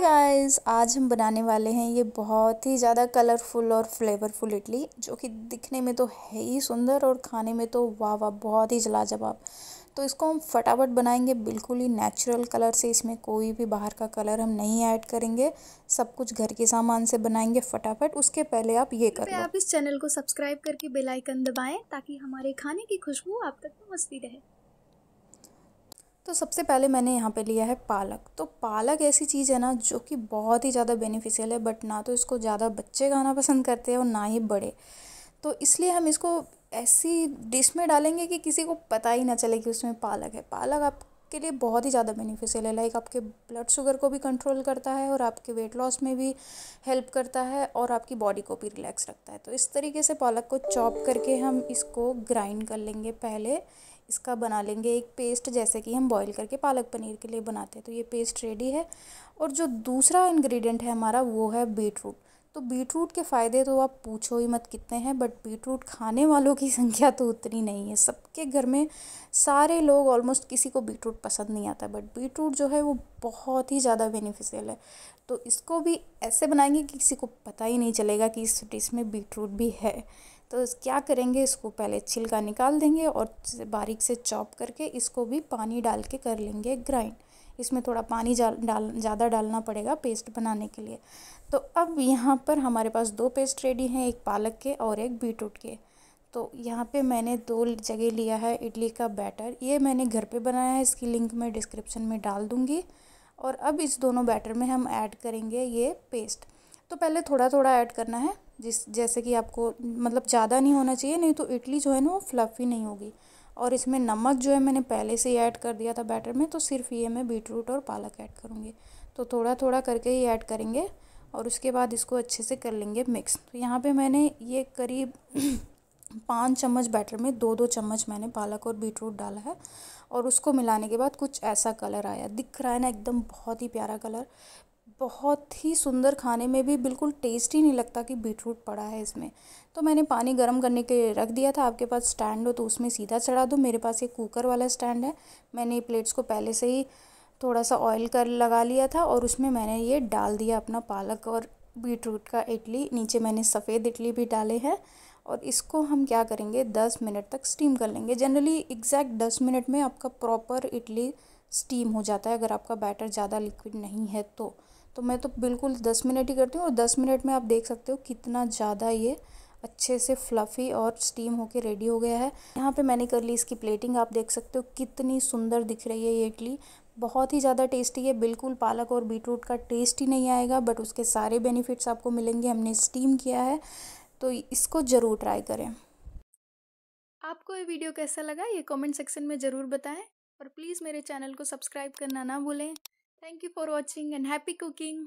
Guys आज हम बनाने वाले हैं ये बहुत ही ज़्यादा कलरफुल और फ्लेवरफुल इडली जो कि दिखने में तो है ही सुंदर और खाने में तो वाह वाह बहुत ही जलाजवाब तो इसको हम फटाफट बनाएंगे बिल्कुल ही नेचुरल कलर से इसमें कोई भी बाहर का कलर हम नहीं ऐड करेंगे सब कुछ घर के सामान से बनाएंगे फटाफट उसके पहले आप ये करें आप इस चैनल को सब्सक्राइब करके बेलाइकन दबाएँ ताकि हमारे खाने की खुशबू आप तक पहुँचती रहे तो सबसे पहले मैंने यहाँ पे लिया है पालक तो पालक ऐसी चीज़ है ना जो कि बहुत ही ज़्यादा बेनिफिशियल है बट ना तो इसको ज़्यादा बच्चे खाना पसंद करते हैं और ना ही बड़े तो इसलिए हम इसको ऐसी डिश में डालेंगे कि किसी को पता ही ना चले कि उसमें पालक है पालक आप के लिए बहुत ही ज़्यादा बेनिफिशियल है लाइक आपके ब्लड शुगर को भी कंट्रोल करता है और आपके वेट लॉस में भी हेल्प करता है और आपकी बॉडी को भी रिलैक्स रखता है तो इस तरीके से पालक को चॉप करके हम इसको ग्राइंड कर लेंगे पहले इसका बना लेंगे एक पेस्ट जैसे कि हम बॉईल करके पालक पनीर के लिए बनाते हैं तो ये पेस्ट रेडी है और जो दूसरा इंग्रेडिएंट है हमारा वो है बीट रूट तो बीटरूट के फ़ायदे तो आप पूछो ही मत कितने हैं बट बीटरूट खाने वालों की संख्या तो उतनी नहीं है सबके घर में सारे लोग ऑलमोस्ट किसी को बीटरूट पसंद नहीं आता बट बीटरूट जो है वो बहुत ही ज़्यादा बेनिफिशियल है तो इसको भी ऐसे बनाएंगे कि किसी को पता ही नहीं चलेगा कि इस डिश में बीटरूट भी है तो क्या करेंगे इसको पहले छिलका निकाल देंगे और बारीक से चॉप करके इसको भी पानी डाल के कर लेंगे ग्राइंड इसमें थोड़ा पानी डाल ज़्यादा डालना पड़ेगा पेस्ट बनाने के लिए तो अब यहाँ पर हमारे पास दो पेस्ट रेडी हैं एक पालक के और एक बीटरूट के तो यहाँ पे मैंने दो जगह लिया है इडली का बैटर ये मैंने घर पे बनाया है इसकी लिंक मैं डिस्क्रिप्शन में डाल दूँगी और अब इस दोनों बैटर में हम ऐड करेंगे ये पेस्ट तो पहले थोड़ा थोड़ा ऐड करना है जिस जैसे कि आपको मतलब ज़्यादा नहीं होना चाहिए नहीं तो इडली जो है ना वो फ्लफ़ी नहीं होगी और इसमें नमक जो है मैंने पहले से ही ऐड कर दिया था बैटर में तो सिर्फ ये मैं बीटरूट और पालक ऐड करूँगी तो थोड़ा थोड़ा करके ही ऐड करेंगे और उसके बाद इसको अच्छे से कर लेंगे मिक्स तो यहाँ पे मैंने ये करीब पाँच चम्मच बैटर में दो दो चम्मच मैंने पालक और बीटरूट डाला है और उसको मिलाने के बाद कुछ ऐसा कलर आया दिख रहा है ना एकदम बहुत ही प्यारा कलर बहुत ही सुंदर खाने में भी बिल्कुल टेस्ट ही नहीं लगता कि बीटरूट पड़ा है इसमें तो मैंने पानी गर्म करने के लिए रख दिया था आपके पास स्टैंड हो तो उसमें सीधा चढ़ा दो मेरे पास एक कुकर वाला स्टैंड है मैंने ये प्लेट्स को पहले से ही थोड़ा सा ऑयल कर लगा लिया था और उसमें मैंने ये डाल दिया अपना पालक और बीटरूट का इडली नीचे मैंने सफ़ेद इडली भी डाले हैं और इसको हम क्या करेंगे दस मिनट तक स्टीम कर लेंगे जनरली एग्जैक्ट दस मिनट में आपका प्रॉपर इडली स्टीम हो जाता है अगर आपका बैटर ज़्यादा लिक्विड नहीं है तो तो मैं तो बिल्कुल दस मिनट ही करती हूँ और दस मिनट में आप देख सकते हो कितना ज़्यादा ये अच्छे से फ्लफ़ी और स्टीम होके रेडी हो गया है यहाँ पे मैंने कर ली इसकी प्लेटिंग आप देख सकते हो कितनी सुंदर दिख रही है ये इडली बहुत ही ज़्यादा टेस्टी है बिल्कुल पालक और बीटरूट का टेस्ट ही नहीं आएगा बट उसके सारे बेनिफिट्स आपको मिलेंगे हमने स्टीम किया है तो इसको ज़रूर ट्राई करें आपको ये वीडियो कैसा लगा ये कमेंट सेक्शन में ज़रूर बताएं और प्लीज़ मेरे चैनल को सब्सक्राइब करना ना भूलें Thank you for watching and happy cooking.